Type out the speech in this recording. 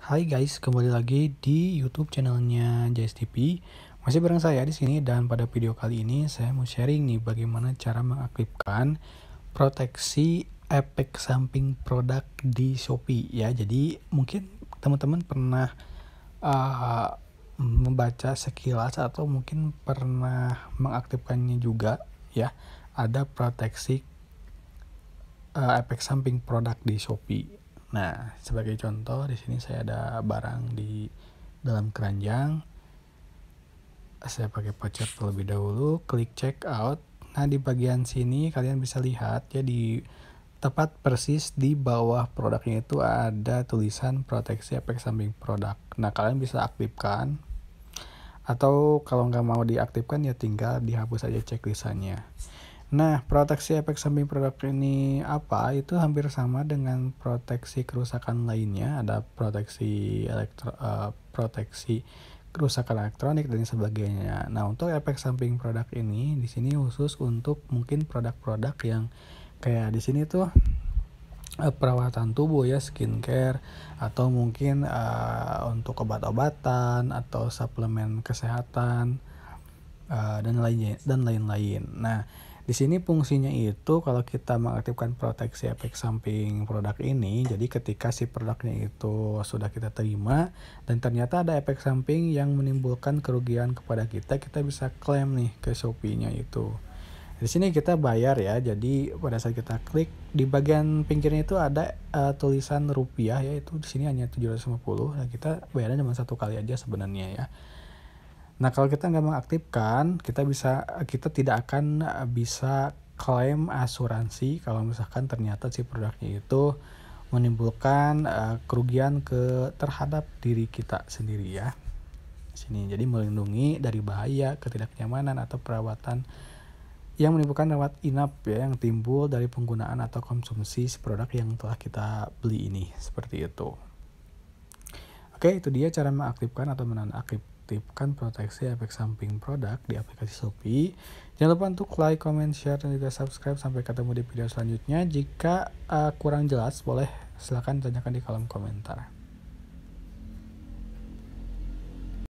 Hai guys, kembali lagi di YouTube channelnya JSTP. Masih bareng saya di sini dan pada video kali ini saya mau sharing nih bagaimana cara mengaktifkan proteksi efek samping produk di Shopee ya. Jadi mungkin teman-teman pernah uh, membaca sekilas atau mungkin pernah mengaktifkannya juga ya. Ada proteksi uh, eh, efek samping produk di Shopee Nah, sebagai contoh di sini saya ada barang di dalam keranjang. Saya pakai voucher terlebih dahulu, klik check out. Nah, di bagian sini kalian bisa lihat ya di tepat persis di bawah produknya itu ada tulisan proteksi efek samping produk. Nah, kalian bisa aktifkan atau kalau nggak mau diaktifkan ya tinggal dihapus aja cek Nah, proteksi efek samping produk ini apa? Itu hampir sama dengan proteksi kerusakan lainnya. Ada proteksi elektro, uh, proteksi kerusakan elektronik dan sebagainya. Nah, untuk efek samping produk ini di sini khusus untuk mungkin produk-produk yang kayak di sini tuh eh, perawatan tubuh ya skincare atau mungkin uh, untuk obat-obatan atau suplemen kesehatan uh, dan lainnya dan lain-lain. Nah, di sini fungsinya itu kalau kita mengaktifkan proteksi efek samping produk ini, jadi ketika si produknya itu sudah kita terima dan ternyata ada efek samping yang menimbulkan kerugian kepada kita, kita bisa klaim nih ke Shopee-nya itu. Di sini kita bayar ya, jadi pada saat kita klik di bagian pinggirnya itu ada uh, tulisan rupiah yaitu di sini hanya 750 dan nah, kita bayarnya cuma satu kali aja sebenarnya ya. Nah kalau kita nggak mengaktifkan, kita bisa kita tidak akan eh, bisa klaim asuransi kalau misalkan ternyata si produknya itu menimbulkan uh, kerugian ke terhadap diri kita sendiri ya. Sini jadi melindungi dari bahaya, ketidaknyamanan atau perawatan yang menimbulkan lewat inap ya yang timbul dari penggunaan atau konsumsi si produk yang telah kita beli ini seperti itu. Oke, itu dia cara mengaktifkan atau menonaktifkan aktifkan proteksi efek samping produk di aplikasi Shopee. Jangan lupa untuk like, comment, share, dan juga subscribe. Sampai ketemu di video selanjutnya. Jika uh, kurang jelas, boleh silahkan tanyakan di kolom komentar.